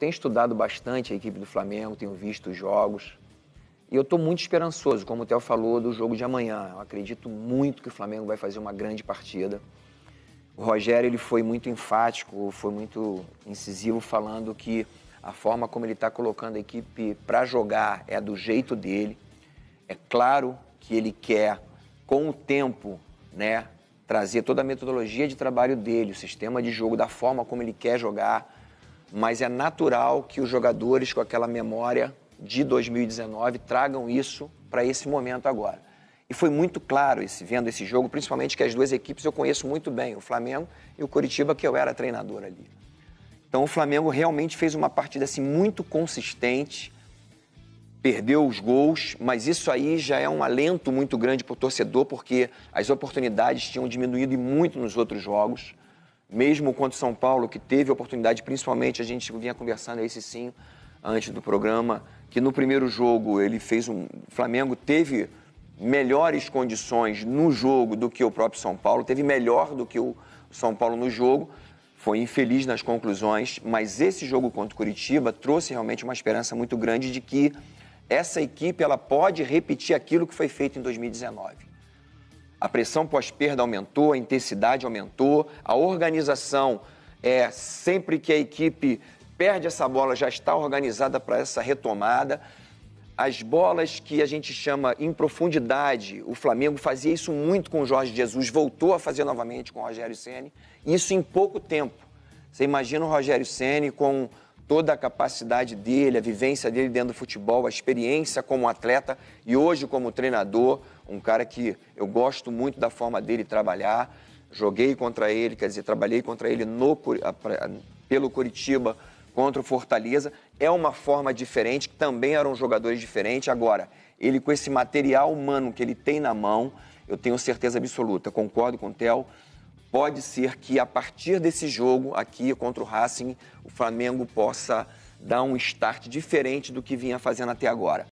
tenho estudado bastante a equipe do Flamengo, tenho visto os jogos. E eu estou muito esperançoso, como o Theo falou, do jogo de amanhã. Eu acredito muito que o Flamengo vai fazer uma grande partida. O Rogério ele foi muito enfático, foi muito incisivo, falando que a forma como ele está colocando a equipe para jogar é do jeito dele. É claro que ele quer, com o tempo, né, trazer toda a metodologia de trabalho dele, o sistema de jogo, da forma como ele quer jogar mas é natural que os jogadores com aquela memória de 2019 tragam isso para esse momento agora. E foi muito claro esse vendo esse jogo, principalmente que as duas equipes eu conheço muito bem, o Flamengo e o Curitiba, que eu era treinador ali. Então o Flamengo realmente fez uma partida assim muito consistente, perdeu os gols, mas isso aí já é um alento muito grande para o torcedor, porque as oportunidades tinham diminuído muito nos outros jogos mesmo o São Paulo, que teve a oportunidade, principalmente a gente vinha conversando esse sim antes do programa, que no primeiro jogo ele fez um. O Flamengo teve melhores condições no jogo do que o próprio São Paulo, teve melhor do que o São Paulo no jogo, foi infeliz nas conclusões, mas esse jogo contra o Curitiba trouxe realmente uma esperança muito grande de que essa equipe ela pode repetir aquilo que foi feito em 2019. A pressão pós-perda aumentou, a intensidade aumentou, a organização é sempre que a equipe perde essa bola já está organizada para essa retomada. As bolas que a gente chama em profundidade, o Flamengo fazia isso muito com o Jorge Jesus, voltou a fazer novamente com o Rogério Ceni, isso em pouco tempo. Você imagina o Rogério Ceni com toda a capacidade dele, a vivência dele dentro do futebol, a experiência como atleta e hoje como treinador, um cara que eu gosto muito da forma dele trabalhar. Joguei contra ele, quer dizer, trabalhei contra ele no, pelo Curitiba, contra o Fortaleza. É uma forma diferente, que também eram jogadores diferentes. Agora, ele com esse material humano que ele tem na mão, eu tenho certeza absoluta, concordo com o Theo, pode ser que a partir desse jogo aqui contra o Racing, o Flamengo possa dar um start diferente do que vinha fazendo até agora.